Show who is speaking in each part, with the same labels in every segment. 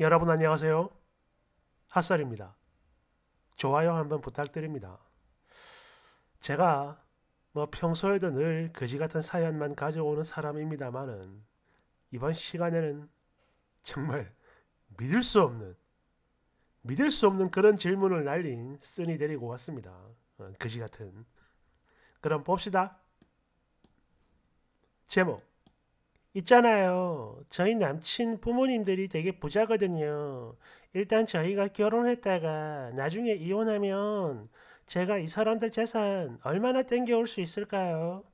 Speaker 1: 여러분 안녕하세요. 핫살입니다. 좋아요 한번 부탁드립니다. 제가 뭐 평소에도 늘 거지 같은 사연만 가져오는 사람입니다만은 이번 시간에는 정말 믿을 수 없는 믿을 수 없는 그런 질문을 날린 쓰니 데리고 왔습니다. 어, 거지 같은. 그럼 봅시다. 제목 있잖아요. 저희 남친 부모님들이 되게 부자거든요. 일단 저희가 결혼했다가 나중에 이혼하면 제가 이 사람들 재산 얼마나 땡겨올 수 있을까요?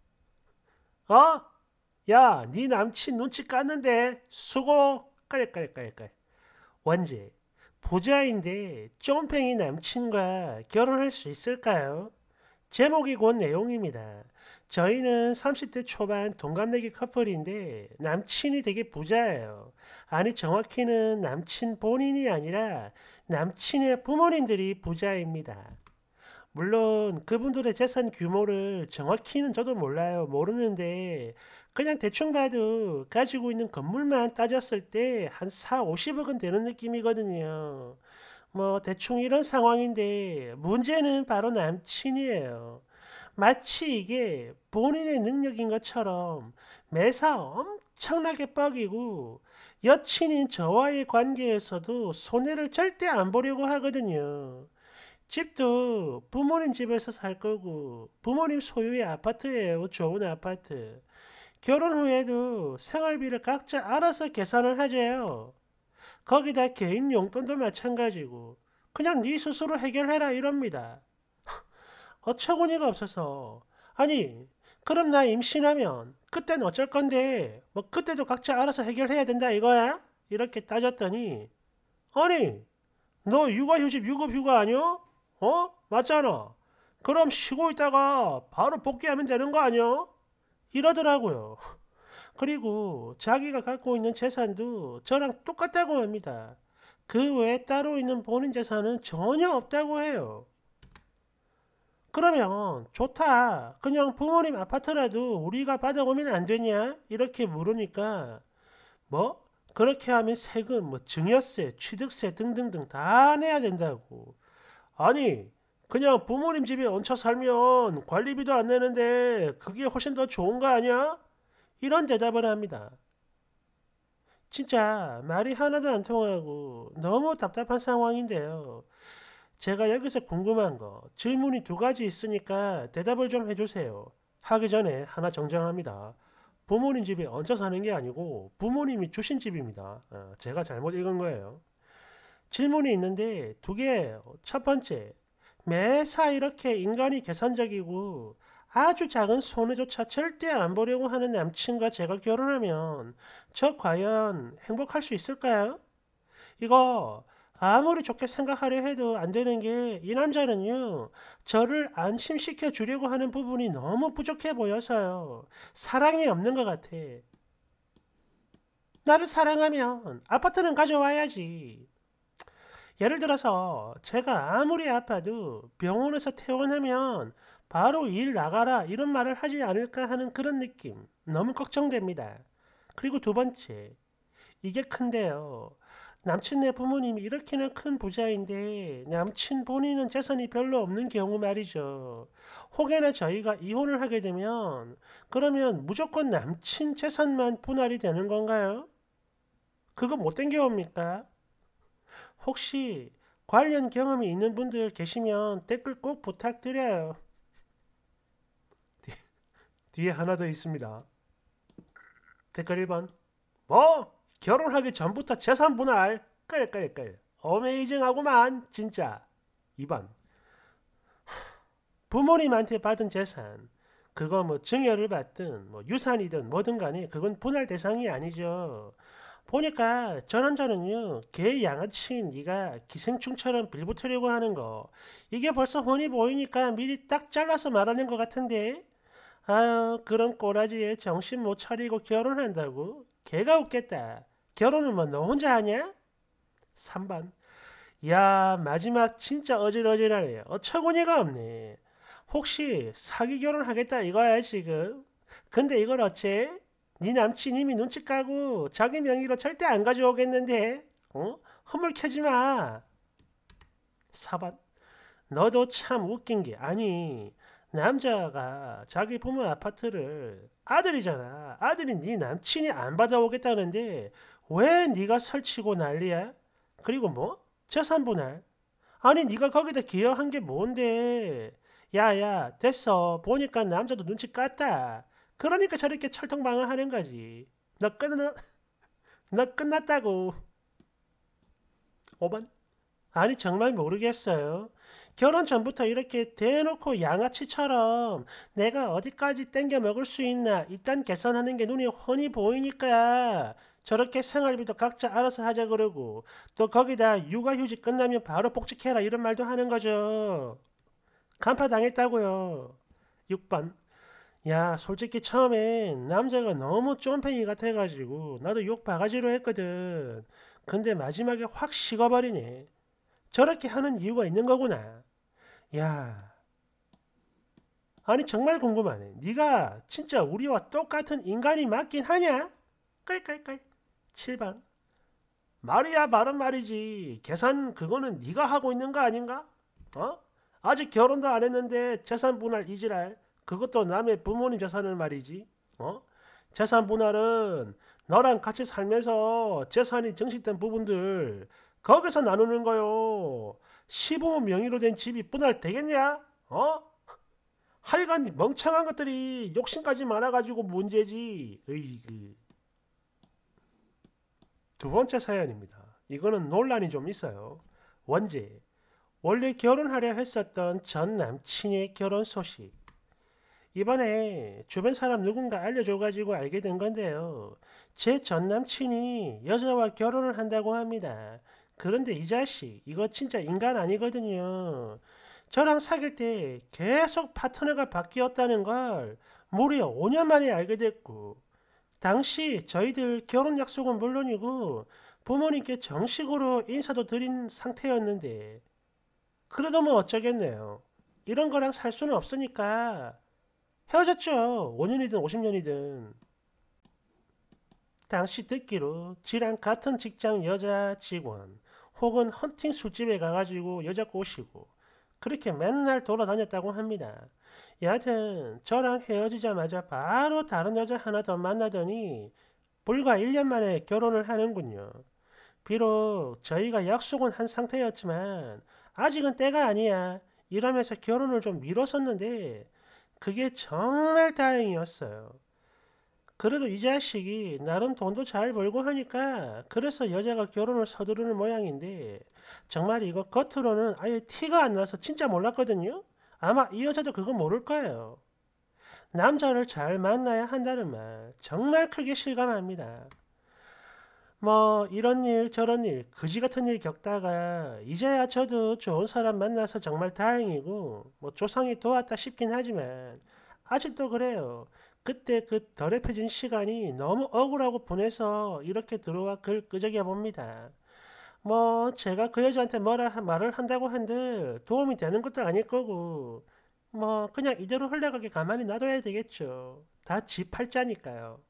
Speaker 1: 어? 야, 네 남친 눈치 깠는데 수고. 깔깔깔깔. 원제 부자인데 쫌팽이 남친과 결혼할 수 있을까요? 제목이 곧 내용입니다. 저희는 30대 초반 동갑내기 커플인데 남친이 되게 부자예요. 아니 정확히는 남친 본인이 아니라 남친의 부모님들이 부자입니다. 물론 그분들의 재산 규모를 정확히는 저도 몰라요. 모르는데 그냥 대충 봐도 가지고 있는 건물만 따졌을 때 한 4, 50억은 되는 느낌이거든요. 뭐 대충 이런 상황인데 문제는 바로 남친이에요. 마치 이게 본인의 능력인 것처럼 매사 엄청나게 뻑이고 여친인 저와의 관계에서도 손해를 절대 안 보려고 하거든요. 집도 부모님 집에서 살 거고 부모님 소유의 아파트예요. 좋은 아파트. 결혼 후에도 생활비를 각자 알아서 계산을 하재요. 거기다 개인 용돈도 마찬가지고 그냥 네 스스로 해결해라 이럽니다. 어처구니가 없어서 아니 그럼 나 임신하면 그땐 어쩔 건데 뭐 그때도 각자 알아서 해결해야 된다 이거야? 이렇게 따졌더니 아니 너 육아휴직 유급휴가 아니오 어? 맞잖아. 그럼 쉬고 있다가 바로 복귀하면 되는 거아니오 이러더라고요. 그리고 자기가 갖고 있는 재산도 저랑 똑같다고 합니다. 그 외에 따로 있는 본인 재산은 전혀 없다고 해요. 그러면 좋다. 그냥 부모님 아파트라도 우리가 받아오면 안 되냐? 이렇게 물으니까 뭐 그렇게 하면 세금, 뭐 증여세, 취득세 등등등 다 내야 된다고. 아니 그냥 부모님 집에 얹혀 살면 관리비도 안 내는데 그게 훨씬 더 좋은 거 아니야? 이런 대답을 합니다. 진짜 말이 하나도 안 통하고 너무 답답한 상황인데요. 제가 여기서 궁금한 거 질문이 두 가지 있으니까 대답을 좀 해주세요. 하기 전에 하나 정정합니다. 부모님 집에 얹혀 사는 게 아니고 부모님이 주신 집입니다. 아, 제가 잘못 읽은 거예요. 질문이 있는데 두 개예요. 첫 번째, 매사 이렇게 인간이 계산적이고 아주 작은 손해조차 절대 안 보려고 하는 남친과 제가 결혼하면 저 과연 행복할 수 있을까요? 이거 아무리 좋게 생각하려 해도 안 되는 게 이 남자는요 저를 안심시켜 주려고 하는 부분이 너무 부족해 보여서요 사랑이 없는 것 같아 나를 사랑하면 아파트는 가져와야지 예를 들어서 제가 아무리 아파도 병원에서 퇴원하면 바로 일 나가라 이런 말을 하지 않을까 하는 그런 느낌. 너무 걱정됩니다. 그리고 두 번째, 이게 큰데요. 남친네 부모님이 이렇게나 큰 부자인데 남친 본인은 재산이 별로 없는 경우 말이죠. 혹여나 저희가 이혼을 하게 되면 그러면 무조건 남친 재산만 분할이 되는 건가요? 그거 못 땡겨옵니까? 혹시 관련 경험이 있는 분들 계시면 댓글 꼭 부탁드려요. 뒤에 하나 더 있습니다. 댓글 1번 뭐? 결혼하기 전부터 재산 분할 깔깔깔 어메이징하고만 진짜 2번 부모님한테 받은 재산 그거 뭐 증여를 받든 뭐 유산이든 뭐든 간에 그건 분할 대상이 아니죠. 보니까 저 남자는요 개 양아치인 네가 기생충처럼 빌붙으려고 하는 거 이게 벌써 훤히 보이니까 미리 딱 잘라서 말하는 것 같은데 아유 그런 꼬라지에 정신 못 차리고 결혼한다고? 개가 웃겠다. 결혼은 뭐 너 혼자 하냐? 3번 야 마지막 진짜 어질어질하네. 어처구니가 없네. 혹시 사기 결혼하겠다 이거야 지금? 근데 이걸 어째? 네 남친 이미 눈치 까고 자기 명의로 절대 안 가져오겠는데? 어? 허물켜지 마. 4번 너도 참 웃긴 게 아니 남자가 자기 부모 아파트를 아들이잖아. 아들이네 남친이 안 받아오겠다는데 왜 네가 설치고 난리야? 그리고 뭐? 재산분할. 아니 네가 거기다 기여한 게 뭔데? 야야 됐어. 보니까 남자도 눈치 깠다. 그러니까 저렇게 철통방어하는 거지. 너 끝났, 너 끝났다고. 5번. 아니 정말 모르겠어요. 결혼 전부터 이렇게 대놓고 양아치처럼 내가 어디까지 땡겨 먹을 수 있나 일단 계산하는 게 눈이 훤히 보이니까 저렇게 생활비도 각자 알아서 하자 그러고 또 거기다 육아휴직 끝나면 바로 복직해라 이런 말도 하는 거죠. 간파당했다고요. 6번 야 솔직히 처음엔 남자가 너무 쫌팽이 같아가지고 나도 욕 바가지로 했거든. 근데 마지막에 확 식어버리네. 저렇게 하는 이유가 있는 거구나. 야, 아니 정말 궁금하네. 네가 진짜 우리와 똑같은 인간이 맞긴 하냐? 끌끌끌. 7번. 말이야 바른 말이지. 계산 그거는 네가 하고 있는 거 아닌가? 어? 아직 결혼도 안 했는데 재산 분할 이지랄. 그것도 남의 부모님 재산을 말이지. 어? 재산 분할은 너랑 같이 살면서 재산이 증식된 부분들 거기서 나누는 거요. 시부 명의로 된 집이 분할 되겠냐? 어? 하여간 멍청한 것들이 욕심까지 많아가지고 문제지. 으이그. 두 번째 사연입니다. 이거는 논란이 좀 있어요. 원제. 원래 결혼하려 했었던 전 남친의 결혼 소식. 이번에 주변 사람 누군가 알려줘가지고 알게 된 건데요. 제 전 남친이 여자와 결혼을 한다고 합니다. 그런데 이 자식 이거 진짜 인간 아니거든요. 저랑 사귈 때 계속 파트너가 바뀌었다는 걸 무려 5년 만에 알게 됐고 당시 저희들 결혼 약속은 물론이고 부모님께 정식으로 인사도 드린 상태였는데 그래도 뭐 어쩌겠네요. 이런 거랑 살 수는 없으니까 헤어졌죠. 5년이든 50년이든. 당시 듣기로 지랑 같은 직장 여자 직원 혹은 헌팅 술집에 가가지고 여자 꼬시고 그렇게 맨날 돌아다녔다고 합니다. 예, 여하튼 저랑 헤어지자마자 바로 다른 여자 하나 더 만나더니 불과 1년 만에 결혼을 하는군요. 비록 저희가 약속은 한 상태였지만 아직은 때가 아니야 이러면서 결혼을 좀 미뤘었는데 그게 정말 다행이었어요. 그래도 이 자식이 나름 돈도 잘 벌고 하니까 그래서 여자가 결혼을 서두르는 모양인데 정말 이거 겉으로는 아예 티가 안 나서 진짜 몰랐거든요. 아마 이 여자도 그거 모를 거예요. 남자를 잘 만나야 한다는 말 정말 크게 실감합니다. 뭐 이런 일 저런 일 그지 같은 일 겪다가 이제야 저도 좋은 사람 만나서 정말 다행이고 뭐 조상이 도왔다 싶긴 하지만 아직도 그래요. 그때 그 더럽혀진 시간이 너무 억울하고 분해서 이렇게 들어와 글 끄적여 봅니다. 뭐 제가 그 여자한테 뭐라 말을 한다고 한들 도움이 되는 것도 아닐 거고 뭐 그냥 이대로 흘러가게 가만히 놔둬야 되겠죠. 다지 팔자니까요.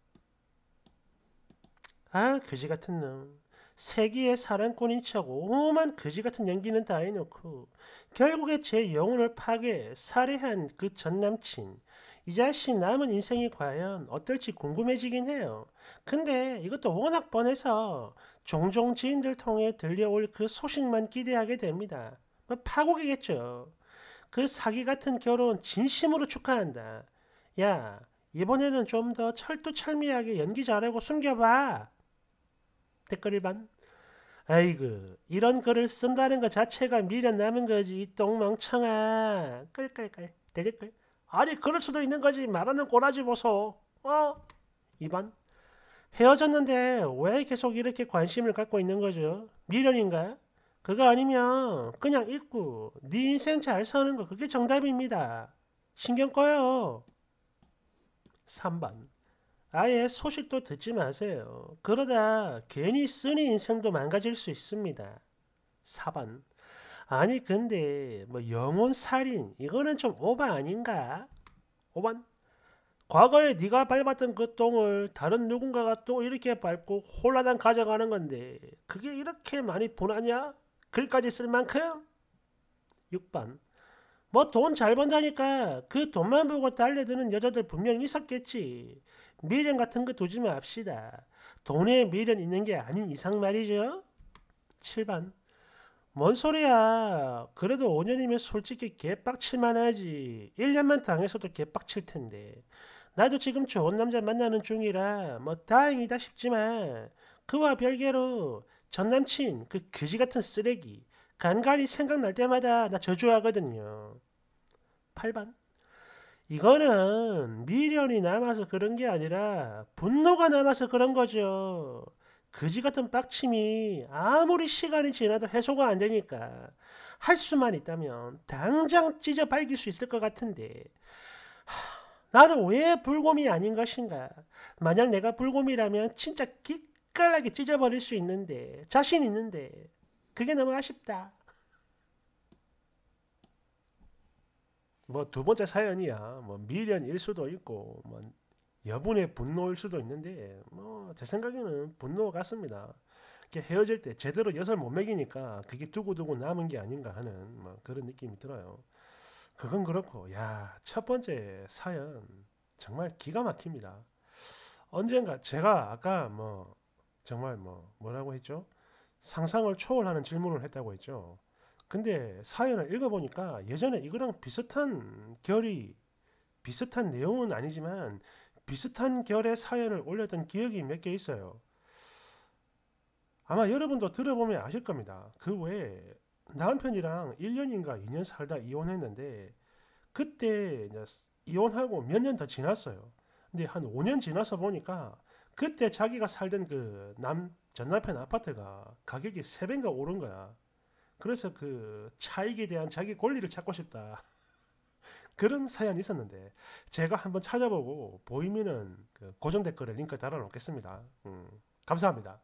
Speaker 1: 아 그지 같은 놈. 세기의 사랑꾼인 척 오만 그지 같은 연기는 다 해놓고 결국에 제 영혼을 파괴 살해한 그 전남친 이 자식 남은 인생이 과연 어떨지 궁금해지긴 해요. 근데 이것도 워낙 뻔해서 종종 지인들 통해 들려올 그 소식만 기대하게 됩니다. 뭐 파국이겠죠. 그 사기 같은 결혼 진심으로 축하한다. 야, 이번에는 좀 더 철두철미하게 연기 잘하고 숨겨봐. 댓글 1번 아이고, 이런 글을 쓴다는 것 자체가 미련 남은 거지, 이똥망청아 끌끌끌, 대댓글. 아니 그럴 수도 있는 거지 말하는 꼬라지 보소. 어? 2번 헤어졌는데 왜 계속 이렇게 관심을 갖고 있는 거죠? 미련인가? 그거 아니면 그냥 있고 네 인생 잘 사는 거 그게 정답입니다. 신경 꺼요. 3번 아예 소식도 듣지 마세요. 그러다 괜히 쓰니 인생도 망가질 수 있습니다. 4번 아니 근데 뭐 영혼 살인 이거는 좀 오바 아닌가? 오반? 과거에 네가 밟았던 그 똥을 다른 누군가가 또 이렇게 밟고 홀라당 가져가는 건데 그게 이렇게 많이 분하냐? 글까지 쓸 만큼? 6번 뭐 돈 잘 번다니까 그 돈만 보고 달려드는 여자들 분명 있었겠지 미련 같은 거 두지 맙시다 돈에 미련 있는 게 아닌 이상 말이죠 7번 뭔 소리야. 그래도 5년이면 솔직히 개빡칠만 하지. 1년만 당해서도 개빡칠 텐데. 나도 지금 좋은 남자 만나는 중이라 뭐 다행이다 싶지만 그와 별개로 전 남친 그 그지 같은 쓰레기 간간히 생각날 때마다 나 저주하거든요. 8번 이거는 미련이 남아서 그런 게 아니라 분노가 남아서 그런 거죠. 거지 같은 빡침이 아무리 시간이 지나도 해소가 안 되니까 할 수만 있다면 당장 찢어 밝힐 수 있을 것 같은데 나는 왜 불곰이 아닌 것인가? 만약 내가 불곰이라면 진짜 기깔나게 찢어버릴 수 있는데 자신 있는데 그게 너무 아쉽다. 뭐 두 번째 사연이야. 뭐 미련 일 수도 있고 뭐 여분의 분노일 수도 있는데 뭐 제 생각에는 분노 같습니다. 헤어질 때 제대로 엿을 못 먹이니까 그게 두고두고 남은 게 아닌가 하는 뭐 그런 느낌이 들어요. 그건 그렇고 야첫 번째 사연 정말 기가 막힙니다. 언젠가 제가 아까 뭐 정말 뭐 뭐라고 했죠? 상상을 초월하는 질문을 했다고 했죠. 근데 사연을 읽어보니까 예전에 이거랑 비슷한 결이 비슷한 내용은 아니지만 비슷한 결의 사연을 올렸던 기억이 몇 개 있어요. 아마 여러분도 들어보면 아실 겁니다. 그 외에 남편이랑 1년인가 2년 살다 이혼했는데 그때 이제 이혼하고 몇 년 더 지났어요. 근데 한 5년 지나서 보니까 그때 자기가 살던 그 남 전남편 아파트가 가격이 3배인가 오른 거야. 그래서 그 차익에 대한 자기 권리를 찾고 싶다. 그런 사연이 있었는데 제가 한번 찾아보고 보이면은 그 고정 댓글에 링크 달아놓겠습니다. 음, 감사합니다.